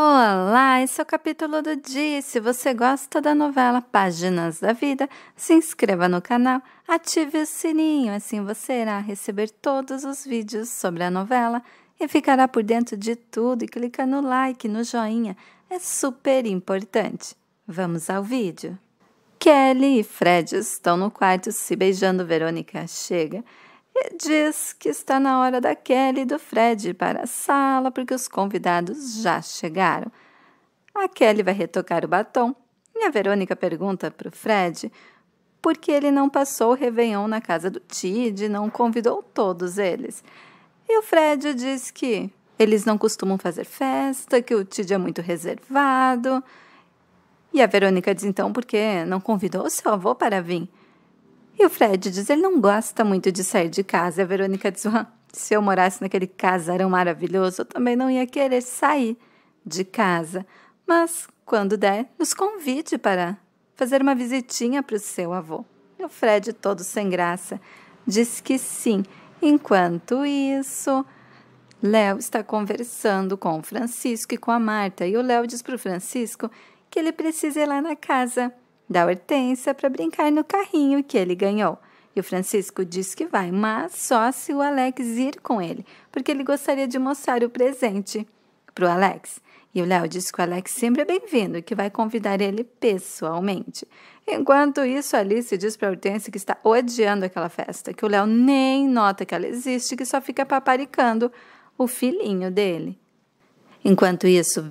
Olá, esse é o capítulo do dia. Se você gosta da novela Páginas da Vida, se inscreva no canal, ative o sininho, assim você irá receber todos os vídeos sobre a novela e ficará por dentro de tudo. E clica no like, no joinha, é super importante. Vamos ao vídeo. Kelly e Fred estão no quarto se beijando. Verônica chega e diz que está na hora da Kelly e do Fred ir para a sala porque os convidados já chegaram. A Kelly vai retocar o batom e a Verônica pergunta para o Fred por que ele não passou o Réveillon na casa do Tid e não convidou todos eles. E o Fred diz que eles não costumam fazer festa, que o Tid é muito reservado. E a Verônica diz então por que não convidou seu avô para vir. E o Fred diz: ele não gosta muito de sair de casa. E a Verônica diz: se eu morasse naquele casarão maravilhoso, eu também não ia querer sair de casa. Mas, quando der, nos convide para fazer uma visitinha para o seu avô. E o Fred, todo sem graça, diz que sim. Enquanto isso, Léo está conversando com o Francisco e com a Marta. E o Léo diz para o Francisco que ele precisa ir lá na casa da Hortência para brincar no carrinho que ele ganhou. E o Francisco diz que vai, mas só se o Alex ir com ele, porque ele gostaria de mostrar o presente para o Alex. E o Léo diz que o Alex sempre é bem-vindo e que vai convidar ele pessoalmente. Enquanto isso, Alice diz para Hortência que está odiando aquela festa, que o Léo nem nota que ela existe, que só fica paparicando o filhinho dele. Enquanto isso,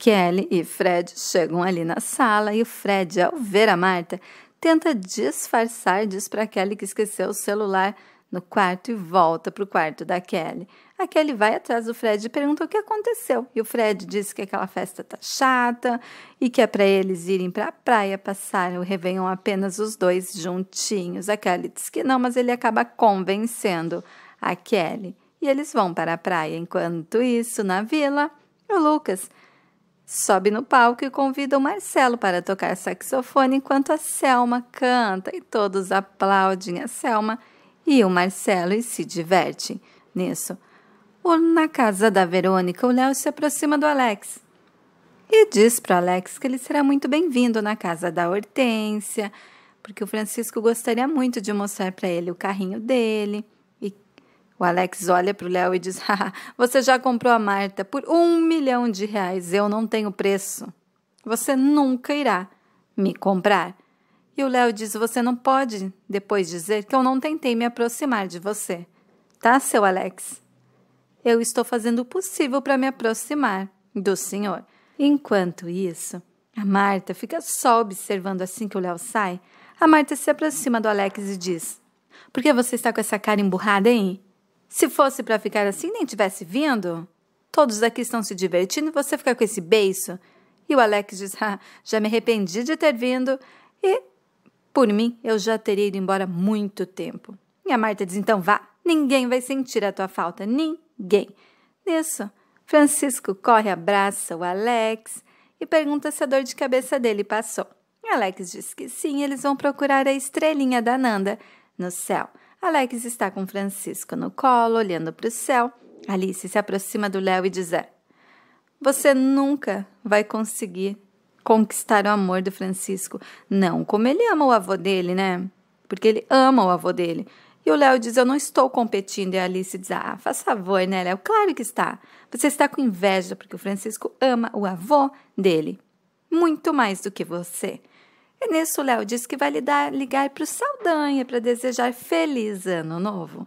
Kelly e Fred chegam ali na sala e o Fred, ao ver a Marta, tenta disfarçar, diz para Kelly que esqueceu o celular no quarto e volta para o quarto da Kelly. A Kelly vai atrás do Fred e pergunta o que aconteceu. E o Fred diz que aquela festa tá chata e que é para eles irem para a praia passar o Réveillon apenas os dois juntinhos. A Kelly diz que não, mas ele acaba convencendo a Kelly. E eles vão para a praia. Enquanto isso, na vila, o Lucas sobe no palco e convida o Marcelo para tocar saxofone enquanto a Selma canta e todos aplaudem a Selma e o Marcelo e se divertem. Nisso, na casa da Verônica, o Léo se aproxima do Alex e diz para Alex que ele será muito bem-vindo na casa da Hortência, porque o Francisco gostaria muito de mostrar para ele o carrinho dele. O Alex olha para o Léo e diz: Você já comprou a Marta por um milhão de reais. Eu não tenho preço. Você nunca irá me comprar. E o Léo diz: Você não pode depois dizer que eu não tentei me aproximar de você. Tá, seu Alex? Eu estou fazendo o possível para me aproximar do senhor. Enquanto isso, a Marta fica só observando assim que o Léo sai. A Marta se aproxima do Alex e diz: Por que você está com essa cara emburrada, hein? Se fosse para ficar assim, nem tivesse vindo. Todos aqui estão se divertindo e você fica com esse beiço. E o Alex diz: ah, já me arrependi de ter vindo. E, por mim, eu já teria ido embora muito tempo. E a Marta diz: então vá, ninguém vai sentir a tua falta, ninguém. Nisso, Francisco corre, abraça o Alex e pergunta se a dor de cabeça dele passou. E Alex diz que sim, eles vão procurar a estrelinha da Nanda no céu. Alex está com Francisco no colo, olhando para o céu. Alice se aproxima do Léo e diz: é, Você nunca vai conseguir conquistar o amor do Francisco. Não como ele ama o avô dele, né? Porque ele ama o avô dele. E o Léo diz: Eu não estou competindo. E a Alice diz: Ah, faz favor, né, Léo? Claro que está. Você está com inveja porque o Francisco ama o avô dele muito mais do que você. E nisso, Léo disse que vai ligar, ligar para o Saldanha para desejar feliz ano novo.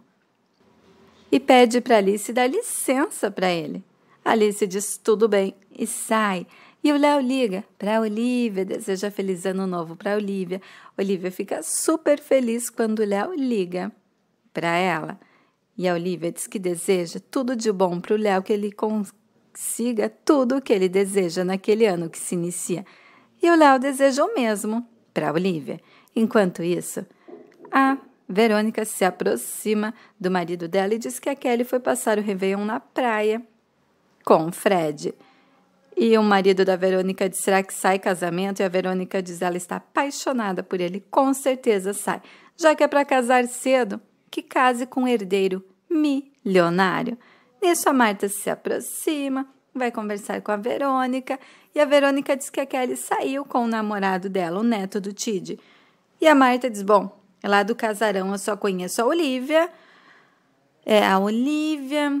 E pede para Alice dar licença para ele. Alice diz tudo bem e sai. E o Léo liga para Olivia, deseja feliz ano novo para Olivia. Olivia fica super feliz quando o Léo liga para ela. E a Olivia diz que deseja tudo de bom para o Léo, que ele consiga tudo o que ele deseja naquele ano que se inicia. E o Léo deseja o mesmo para Olivia. Enquanto isso, a Verônica se aproxima do marido dela e diz que a Kelly foi passar o Réveillon na praia com o Fred. E o marido da Verônica diz: será que sai casamento? E a Verônica diz: ela está apaixonada por ele, com certeza sai. Já que é para casar cedo, que case com um herdeiro milionário. Nisso a Marta se aproxima, vai conversar com a Verônica e a Verônica diz que a Kelly saiu com o namorado dela, o neto do Tid. E a Marta diz: Bom, é lá do casarão eu só conheço a Olivia. É a Olivia.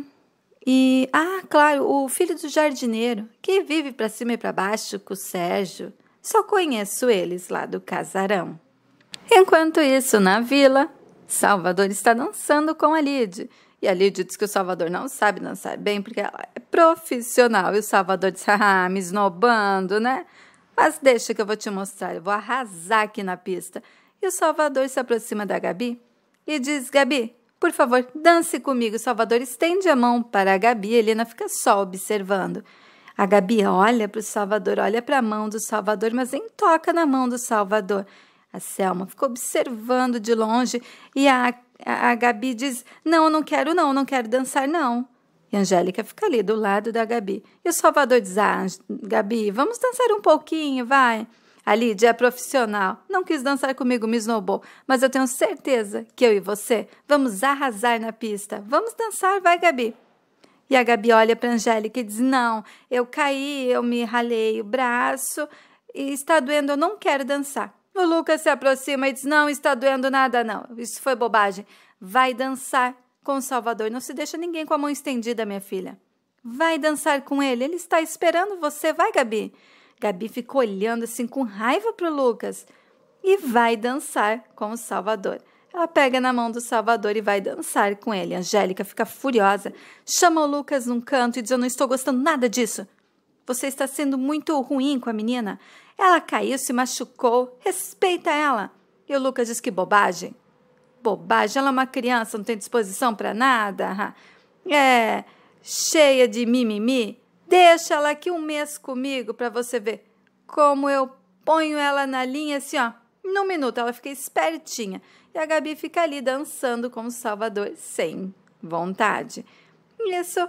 E, ah, claro, o filho do jardineiro, que vive para cima e para baixo com o Sérgio. Só conheço eles lá do casarão. Enquanto isso, na vila, Salvador está dançando com a Lid e ali diz que o Salvador não sabe dançar bem porque ela é profissional. E o Salvador diz, ah, ah, me esnobando, né? Mas deixa que eu vou te mostrar, eu vou arrasar aqui na pista. E o Salvador se aproxima da Gabi e diz, Gabi, por favor, dance comigo. O Salvador estende a mão para a Gabi e Helena fica só observando. A Gabi olha para o Salvador, olha para a mão do Salvador, mas nem toca na mão do Salvador. A Selma ficou observando de longe e a a Gabi diz: Não, não quero, não, não quero dançar, não. E Angélica fica ali do lado da Gabi. E o Salvador diz: Ah, Gabi, vamos dançar um pouquinho, vai. A Lídia é profissional, não quis dançar comigo, me snowball, mas eu tenho certeza que eu e você vamos arrasar na pista. Vamos dançar, vai, Gabi. E a Gabi olha para Angélica e diz: Não, eu caí, eu me ralei o braço e está doendo, eu não quero dançar. O Lucas se aproxima e diz: Não está doendo nada, não. Isso foi bobagem. Vai dançar com o Salvador. Não se deixa ninguém com a mão estendida, minha filha. Vai dançar com ele. Ele está esperando você. Vai, Gabi. Gabi ficou olhando assim com raiva para o Lucas. E vai dançar com o Salvador. Ela pega na mão do Salvador e vai dançar com ele. Angélica fica furiosa, chama o Lucas num canto e diz: Eu não estou gostando nada disso. Você está sendo muito ruim com a menina. Ela caiu, se machucou. Respeita ela. E o Lucas diz que bobagem. Bobagem, ela é uma criança, não tem disposição para nada. É, cheia de mimimi. Deixa ela aqui um mês comigo para você ver como eu ponho ela na linha assim, ó. Num minuto, ela fica espertinha. E a Gabi fica ali dançando como Salvador sem vontade. Isso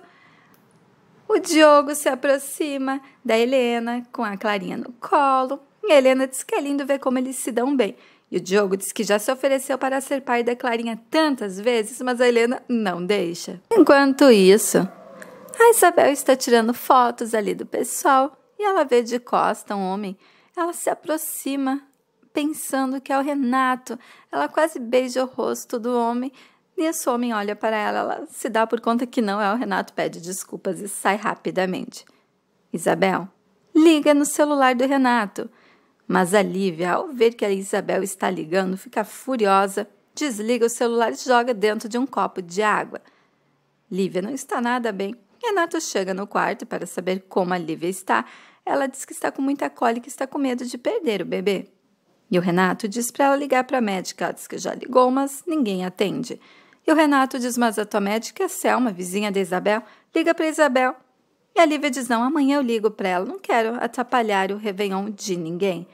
o Diogo se aproxima da Helena com a Clarinha no colo. E a Helena diz que é lindo ver como eles se dão bem. E o Diogo diz que já se ofereceu para ser pai da Clarinha tantas vezes, mas a Helena não deixa. Enquanto isso, a Isabel está tirando fotos ali do pessoal e ela vê de costa um homem. Ela se aproxima pensando que é o Renato. Ela quase beija o rosto do homem, sua mãe olha para ela, ela se dá por conta que não é o Renato, pede desculpas e sai rapidamente. Isabel liga no celular do Renato. Mas a Lívia, ao ver que a Isabel está ligando, fica furiosa, desliga o celular e joga dentro de um copo de água. Lívia não está nada bem. Renato chega no quarto para saber como a Lívia está. Ela diz que está com muita cólica e está com medo de perder o bebê. E o Renato diz para ela ligar para a médica. Ela diz que já ligou, mas ninguém atende. E o Renato diz mais à tua médica, a é Selma, vizinha de Isabel, liga para Isabel. E a Lívia diz: Não, amanhã eu ligo para ela, não quero atrapalhar o Réveillon de ninguém.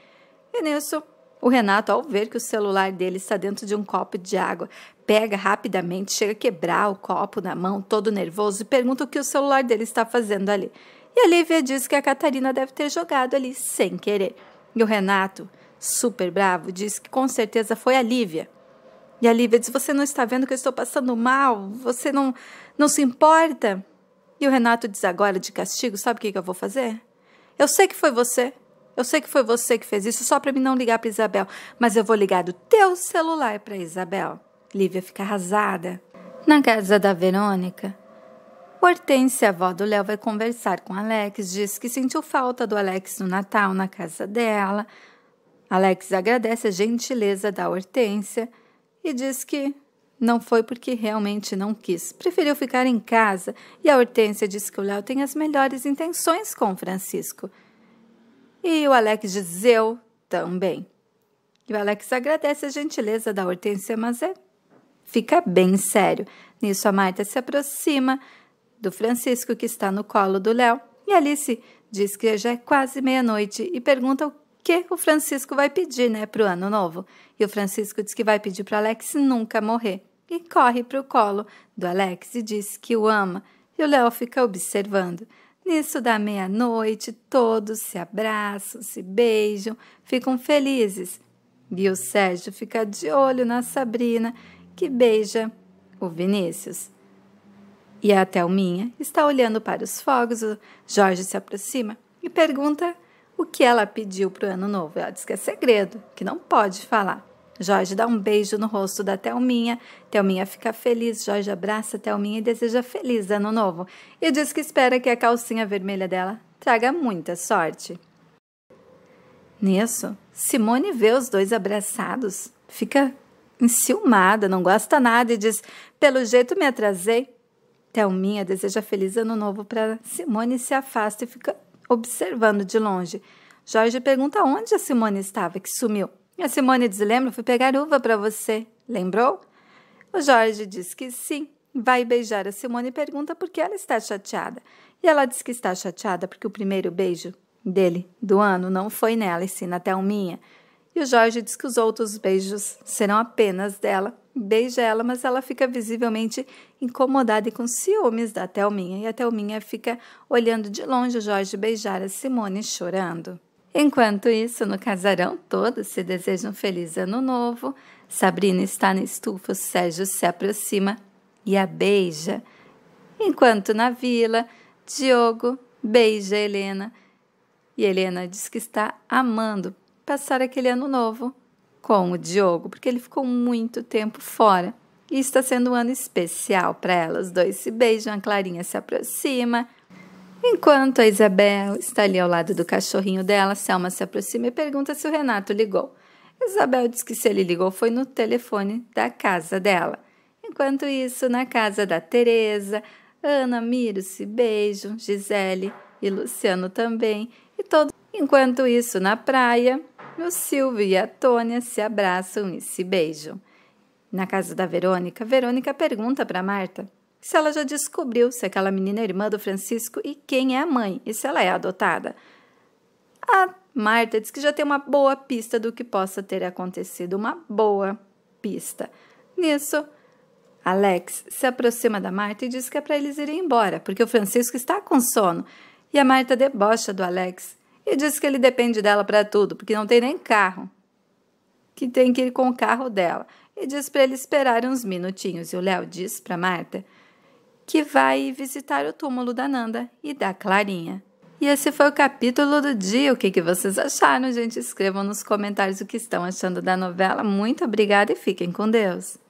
E nisso, o Renato, ao ver que o celular dele está dentro de um copo de água, pega rapidamente, chega a quebrar o copo na mão, todo nervoso, e pergunta o que o celular dele está fazendo ali. E a Lívia diz que a Catarina deve ter jogado ali sem querer. E o Renato, super bravo, diz que com certeza foi a Lívia. E a Lívia diz: Você não está vendo que eu estou passando mal? Você não, não se importa? E o Renato diz agora, de castigo: Sabe o que, que eu vou fazer? Eu sei que foi você. Eu sei que foi você que fez isso só para mim não ligar para Isabel, mas eu vou ligar do teu celular para Isabel. Lívia fica arrasada. Na casa da Verônica, Hortência, avó do Léo, vai conversar com Alex, diz que sentiu falta do Alex no Natal na casa dela. Alex agradece a gentileza da Hortência e disse que não foi porque realmente não quis. Preferiu ficar em casa e a Hortência disse que o Léo tem as melhores intenções com o Francisco. E o Alex diz eu também. E o Alex agradece a gentileza da Hortência, mas é. Fica bem sério. Nisso, a Marta se aproxima do Francisco, que está no colo do Léo, e Alice diz que já é quase meia-noite e pergunta o que o Francisco vai pedir, né, para o ano novo. E o Francisco diz que vai pedir para Alex nunca morrer. E corre para o colo do Alex e diz que o ama. E o Léo fica observando. Nisso da meia-noite, todos se abraçam, se beijam, ficam felizes. E o Sérgio fica de olho na Sabrina, que beija o Vinícius. E a Thelminha está olhando para os fogos. O Jorge se aproxima e pergunta o que ela pediu para o ano novo. Ela é, diz que é segredo, que não pode falar. Jorge dá um beijo no rosto da Thelminha. Thelminha fica feliz. Jorge abraça Thelminha e deseja feliz ano novo. E diz que espera que a calcinha vermelha dela traga muita sorte. Nisso, Simone vê os dois abraçados, fica enciumada, não gosta nada e diz: Pelo jeito me atrasei. Thelminha deseja feliz ano novo para Simone, e se afasta e fica observando de longe. Jorge pergunta onde a Simone estava, que sumiu. a Simone diz: Lembra? Fui pegar uva para você. Lembrou? O Jorge diz que sim. Vai beijar a Simone e pergunta por que ela está chateada. E ela diz que está chateada porque o primeiro beijo dele do ano não foi nela, e sim na Thelminha. E o Jorge diz que os outros beijos serão apenas dela. Beija ela, mas ela fica visivelmente incomodada e com ciúmes da Thelminha. E a Thelminha fica olhando de longe o Jorge beijar a Simone chorando. Enquanto isso, no casarão, todos se desejam feliz ano novo. Sabrina está na estufa, o Sérgio se aproxima e a beija. Enquanto na vila, Diogo beija Helena. E Helena diz que está amando passar aquele ano novo com o Diogo, porque ele ficou muito tempo fora. E está sendo um ano especial para elas. dois se beijam, a Clarinha se aproxima. Enquanto a Isabel está ali ao lado do cachorrinho dela, Selma se aproxima e pergunta se o Renato ligou. Isabel diz que se ele ligou foi no telefone da casa dela. Enquanto isso, na casa da Teresa, Ana, Miro se beijam, Gisele e Luciano também. E todos Enquanto isso, na praia, o Silvio e a Tônia se abraçam e se beijam. Na casa da Verônica, Verônica pergunta para Marta se ela já descobriu se aquela menina é irmã do Francisco e quem é a mãe e se ela é adotada. A Marta diz que já tem uma boa pista do que possa ter acontecido, uma boa pista. Nisso, Alex se aproxima da Marta e diz que é para eles irem embora, porque o Francisco está com sono. E a Marta debocha do Alex e disse que ele depende dela para tudo, porque não tem nem carro, que tem que ir com o carro dela. E disse para ele esperar uns minutinhos. E o Léo disse para Marta que vai visitar o túmulo da Nanda e da Clarinha. E esse foi o capítulo do dia. O que, que vocês acharam, gente? Escrevam nos comentários o que estão achando da novela. Muito obrigada e fiquem com Deus.